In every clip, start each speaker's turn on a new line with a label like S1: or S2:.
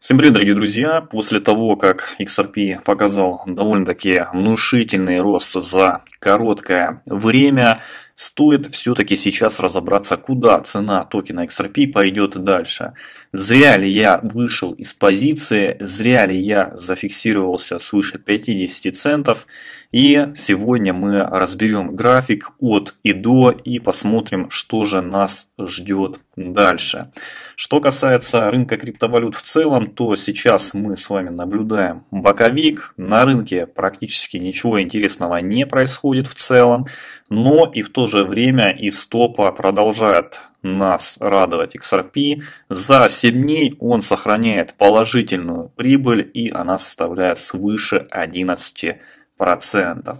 S1: Всем привет, дорогие друзья! После того, как XRP показал довольно-таки внушительный рост за короткое время, стоит все-таки сейчас разобраться, куда цена токена XRP пойдет дальше. Зря ли я вышел из позиции, зря ли я зафиксировался свыше 50 центов – и сегодня мы разберем график от и до и посмотрим, что же нас ждет дальше. Что касается рынка криптовалют в целом, то сейчас мы с вами наблюдаем боковик. На рынке практически ничего интересного не происходит в целом, но и в то же время и стопа продолжает нас радовать XRP. За 7 дней он сохраняет положительную прибыль и она составляет свыше 11 процентов.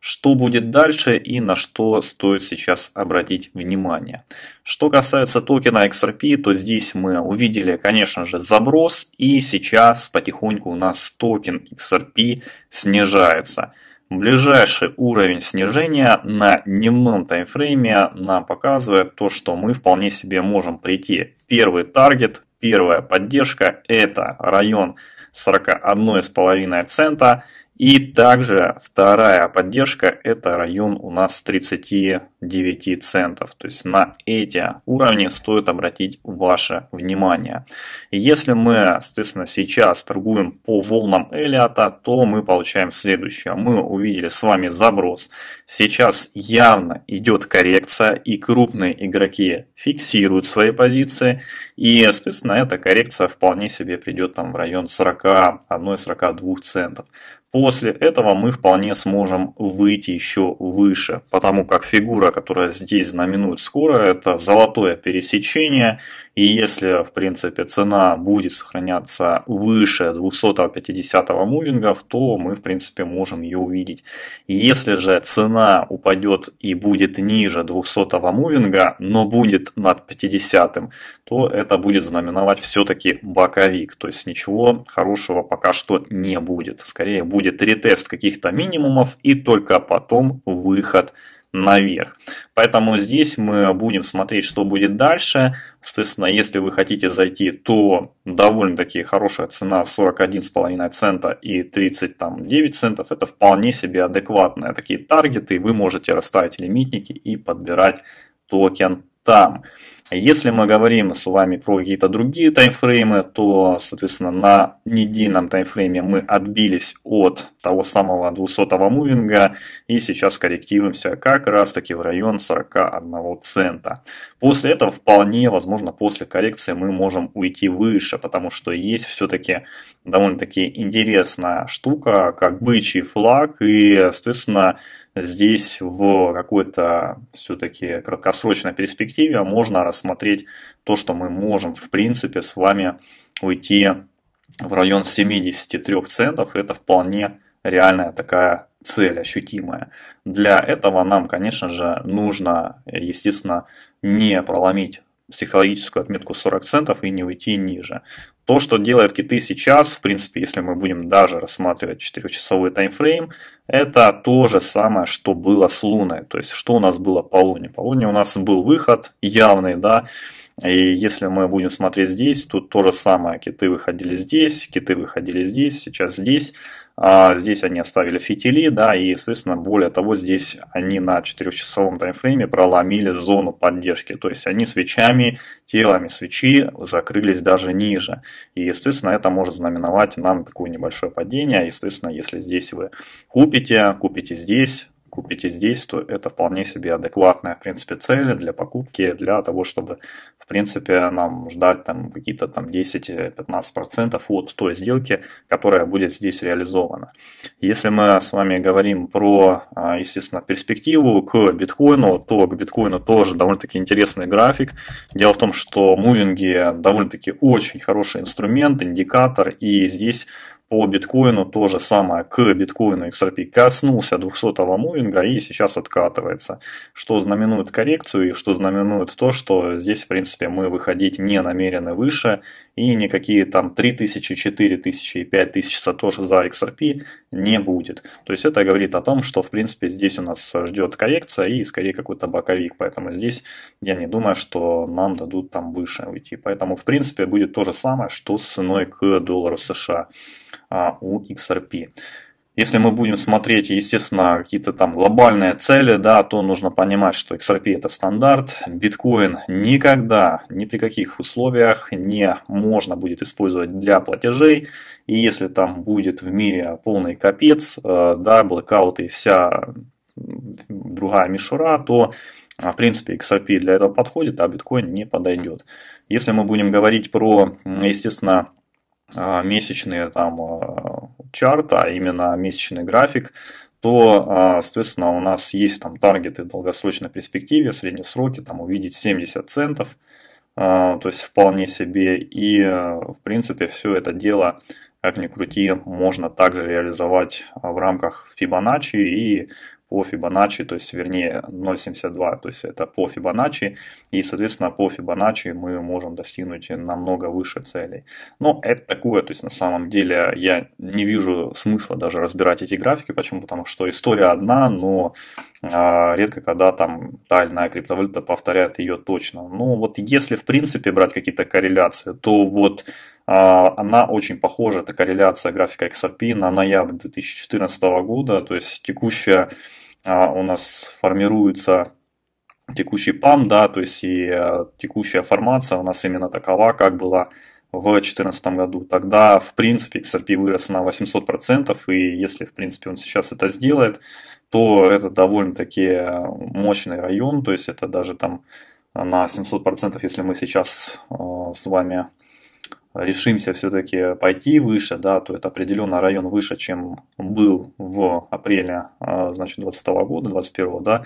S1: Что будет дальше и на что стоит сейчас обратить внимание. Что касается токена XRP, то здесь мы увидели, конечно же, заброс. И сейчас потихоньку у нас токен XRP снижается. Ближайший уровень снижения на дневном таймфрейме нам показывает то, что мы вполне себе можем прийти. Первый таргет, первая поддержка – это район 41,5 цента – и также вторая поддержка – это район у нас 39 центов. То есть на эти уровни стоит обратить ваше внимание. Если мы, соответственно, сейчас торгуем по волнам Элиота, то мы получаем следующее. Мы увидели с вами заброс. Сейчас явно идет коррекция, и крупные игроки фиксируют свои позиции. И, соответственно, эта коррекция вполне себе придет там в район 41-42 центов. После этого мы вполне сможем выйти еще выше, потому как фигура, которая здесь знаменует скоро, это золотое пересечение и если, в принципе, цена будет сохраняться выше 250 мувингов, то мы, в принципе, можем ее увидеть. Если же цена упадет и будет ниже 200 мувинга, но будет над 50, то это будет знаменовать все-таки боковик. То есть ничего хорошего пока что не будет. Скорее будет ретест каких-то минимумов и только потом выход наверх. Поэтому здесь мы будем смотреть, что будет дальше. Соответственно, если вы хотите зайти, то довольно-таки хорошая цена 41,5 цента и 39 центов. Это вполне себе адекватные такие таргеты. Вы можете расставить лимитники и подбирать токен там. Если мы говорим с вами про какие-то другие таймфреймы, то, соответственно, на недельном таймфрейме мы отбились от того самого 200-го мувинга и сейчас корректируемся как раз-таки в район 41 цента. После этого вполне возможно после коррекции мы можем уйти выше, потому что есть все-таки довольно-таки интересная штука, как бычий флаг и, соответственно, здесь в какой-то все-таки краткосрочной перспективе можно рассмотреть то, что мы можем в принципе с вами уйти в район 73 центов. Это вполне реальная такая цель ощутимая. Для этого нам, конечно же, нужно, естественно, не проломить психологическую отметку 40 центов и не уйти ниже. То, что делают киты сейчас, в принципе, если мы будем даже рассматривать 4-часовой таймфрейм, это то же самое, что было с Луной. То есть, что у нас было по Луне? По Луне у нас был выход явный, да, и если мы будем смотреть здесь, тут то же самое. Киты выходили здесь, киты выходили здесь, сейчас здесь. А, здесь они оставили фитили, да, и, соответственно, более того, здесь они на 4-часовом таймфрейме проломили зону поддержки. То есть они свечами, телами свечи закрылись даже ниже. И, естественно, это может знаменовать нам такое небольшое падение. Естественно, если здесь вы купите, купите здесь, купите здесь, то это вполне себе адекватная, в принципе, цель для покупки, для того, чтобы, в принципе, нам ждать там какие-то там 10-15% от той сделки, которая будет здесь реализована. Если мы с вами говорим про, а, естественно, перспективу к биткоину, то к биткоину тоже довольно-таки интересный график. Дело в том, что мувинги довольно-таки очень хороший инструмент, индикатор, и здесь по биткоину то же самое. К биткоину XRP коснулся 200-го мувинга и сейчас откатывается, что знаменует коррекцию и что знаменует то, что здесь, в принципе, мы выходить не намерены выше и никакие там 3000, 4000 и 5000 сатоши за XRP не будет. То есть это говорит о том, что в принципе здесь у нас ждет коррекция и скорее какой-то боковик, поэтому здесь я не думаю, что нам дадут там выше уйти. Поэтому в принципе будет то же самое, что с ценой к доллару США а, у XRP. Если мы будем смотреть, естественно, какие-то там глобальные цели, да, то нужно понимать, что XRP это стандарт, биткоин никогда, ни при каких условиях не можно будет использовать для платежей, и если там будет в мире полный капец, э, да, блокаут и вся другая мишура, то а, в принципе, XRP для этого подходит, а биткоин не подойдет. Если мы будем говорить про, естественно, а, месячные там а, чарта, а именно месячный график, то, а, соответственно, у нас есть там таргеты в долгосрочной перспективе, средние сроки, там увидеть 70 центов, то есть вполне себе. И, в принципе, все это дело, как ни крути, можно также реализовать в рамках Fibonacci и по Fibonacci, то есть вернее 0.72, то есть это по Fibonacci, и соответственно по Fibonacci мы можем достигнуть намного выше целей. Но это такое, то есть на самом деле я не вижу смысла даже разбирать эти графики, почему? Потому что история одна, но а, редко когда там та или иная криптовалюта повторяет ее точно. Ну вот если в принципе брать какие-то корреляции, то вот а, она очень похожа, это корреляция графика XRP на ноябрь 2014 года, то есть текущая а у нас формируется текущий ПАМ, да, то есть и э, текущая формация у нас именно такова, как была в 2014 году. Тогда, в принципе, XRP вырос на 800%, и если, в принципе, он сейчас это сделает, то это довольно-таки э, мощный район, то есть это даже там на 700%, если мы сейчас э, с вами решимся все-таки пойти выше, да, то это определенно район выше, чем был в апреле, а, значит, 2020 года, 21, да,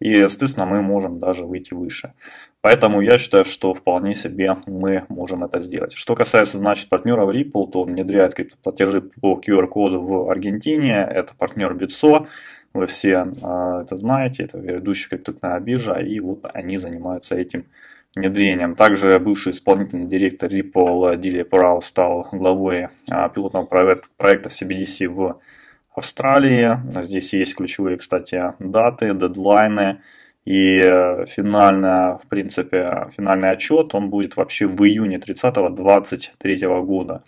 S1: и, естественно, мы можем даже выйти выше. Поэтому я считаю, что вполне себе мы можем это сделать. Что касается, значит, партнеров Ripple, то он внедряет криптоплатежи по QR-коду в Аргентине, это партнер Bitso, вы все а, это знаете, это ведущая криптовалютная биржа, и вот они занимаются этим внедрением. Также бывший исполнительный директор Ripple Дили Парал стал главой а, пилотного проекта CBDC в Австралии. Здесь есть ключевые, кстати, даты, дедлайны. И э, финально, в принципе, финальный отчет, он будет вообще в июне 30-23 года.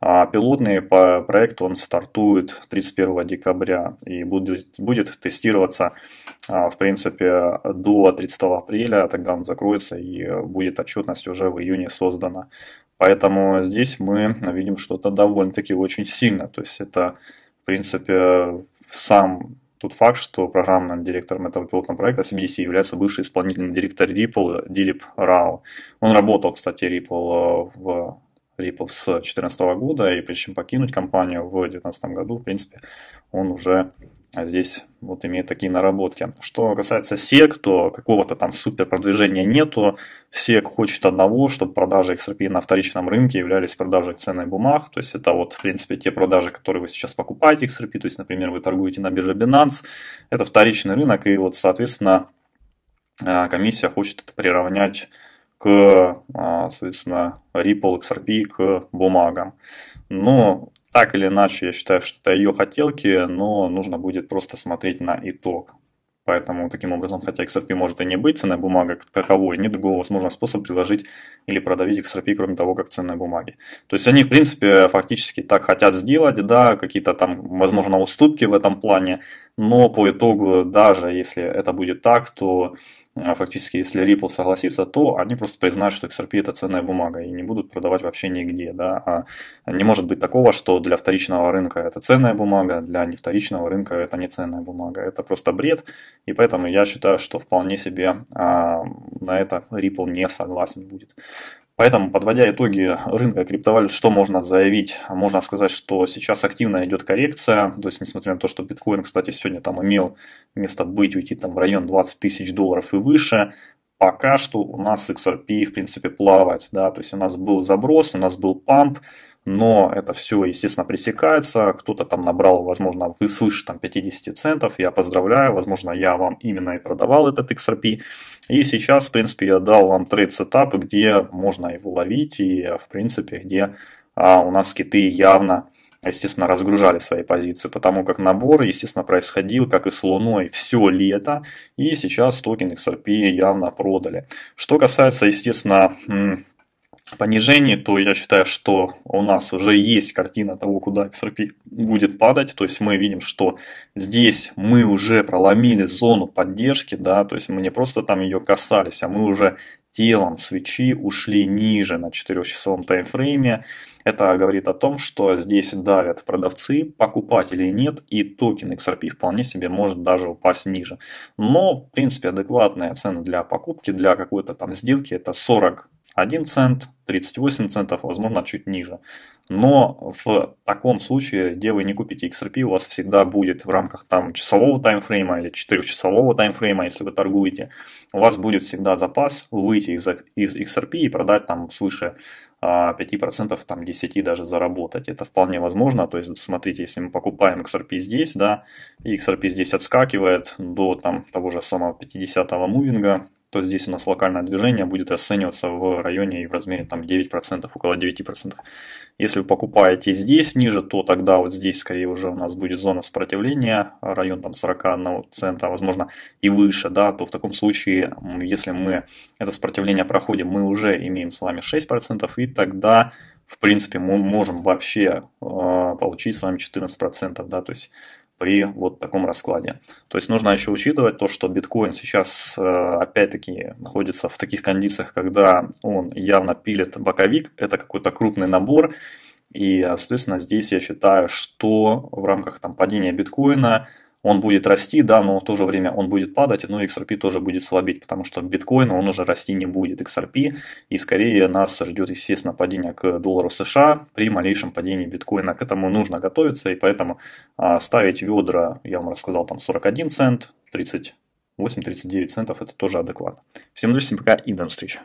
S1: А пилотный проект, он стартует 31 декабря и будет, будет тестироваться а, в принципе, до 30 апреля, тогда он закроется и будет отчетность уже в июне создана. Поэтому здесь мы видим что-то довольно-таки очень сильно. То есть это, в принципе, сам тот факт, что программным директором этого пилотного проекта CBDC является бывший исполнительный директор Ripple Дилип Рао. Он работал, кстати, Ripple э, в Ripple с 2014 года, и прежде покинуть компанию в 2019 году, в принципе, он уже а здесь вот имеет такие наработки. Что касается SEC, то какого-то там супер продвижения нету. SEC хочет одного, чтобы продажи XRP на вторичном рынке являлись продажей ценных бумаг. То есть это вот, в принципе, те продажи, которые вы сейчас покупаете XRP. То есть, например, вы торгуете на бирже Binance. Это вторичный рынок, и вот, соответственно, а, комиссия хочет это приравнять к, а, соответственно, Ripple XRP к бумагам. Но так или иначе, я считаю, что ее хотелки, но нужно будет просто смотреть на итог. Поэтому таким образом, хотя XRP может и не быть ценной бумагой как таковой, нет другого возможного способа приложить или продавить XRP, кроме того, как ценной бумаги. То есть они, в принципе, фактически так хотят сделать, да, какие-то там, возможно, уступки в этом плане, но по итогу, даже если это будет так, то а фактически, если Ripple согласится, то они просто признают, что XRP это ценная бумага и не будут продавать вообще нигде. Да? А не может быть такого, что для вторичного рынка это ценная бумага, для невторичного рынка это не ценная бумага. Это просто бред, и поэтому я считаю, что вполне себе а, на это Ripple не согласен будет. Поэтому, подводя итоги рынка криптовалют, что можно заявить? Можно сказать, что сейчас активно идет коррекция, то есть несмотря на то, что биткоин, кстати, сегодня там имел место быть, уйти там в район 20 тысяч долларов и выше, пока что у нас XRP, в принципе, плавает, да, то есть у нас был заброс, у нас был памп, но это все, естественно, пресекается, кто-то там набрал, возможно, вы свыше там 50 центов, я поздравляю, возможно, я вам именно и продавал этот XRP, и сейчас, в принципе, я дал вам трейд сетап, где можно его ловить, и, в принципе, где а, у нас киты явно естественно, разгружали свои позиции, потому как набор, естественно, происходил, как и с Луной, все лето, и сейчас токен XRP явно продали. Что касается, естественно, понижении, то я считаю, что у нас уже есть картина того, куда XRP будет падать. То есть мы видим, что здесь мы уже проломили зону поддержки, да, то есть мы не просто там ее касались, а мы уже телом свечи ушли ниже на 4-часовом таймфрейме. Это говорит о том, что здесь давят продавцы, покупателей нет, и токен XRP вполне себе может даже упасть ниже. Но, в принципе, адекватная цена для покупки, для какой-то там сделки, это 40 1 цент, 38 центов, возможно, чуть ниже. Но в таком случае, где вы не купите XRP, у вас всегда будет в рамках там часового таймфрейма или 4-часового таймфрейма, если вы торгуете, у вас будет всегда запас выйти из, из XRP и продать там свыше 5%, а, там 10% даже заработать. Это вполне возможно. То есть, смотрите, если мы покупаем XRP здесь, да, и XRP здесь отскакивает до там того же самого 50-го мувинга, то здесь у нас локальное движение будет оцениваться в районе и в размере там 9%, около 9%. Если вы покупаете здесь ниже, то тогда вот здесь скорее уже у нас будет зона сопротивления, район там 41 цента, возможно и выше, да, то в таком случае, если мы это сопротивление проходим, мы уже имеем с вами 6%, и тогда в принципе, мы можем вообще э, получить с вами 14%, да, то есть при вот таком раскладе. То есть нужно еще учитывать то, что биткоин сейчас э, опять-таки находится в таких кондициях, когда он явно пилит боковик, это какой-то крупный набор, и, соответственно, здесь я считаю, что в рамках там, падения биткоина он будет расти, да, но в то же время он будет падать, ну и XRP тоже будет слабеть, потому что биткоин, он уже расти не будет XRP, и скорее нас ждет, естественно, падение к доллару США при малейшем падении биткоина. К этому нужно готовиться, и поэтому а, ставить ведра, я вам рассказал, там 41 цент, 38-39 центов, это тоже адекватно. Всем удачи, всем пока и до встречи.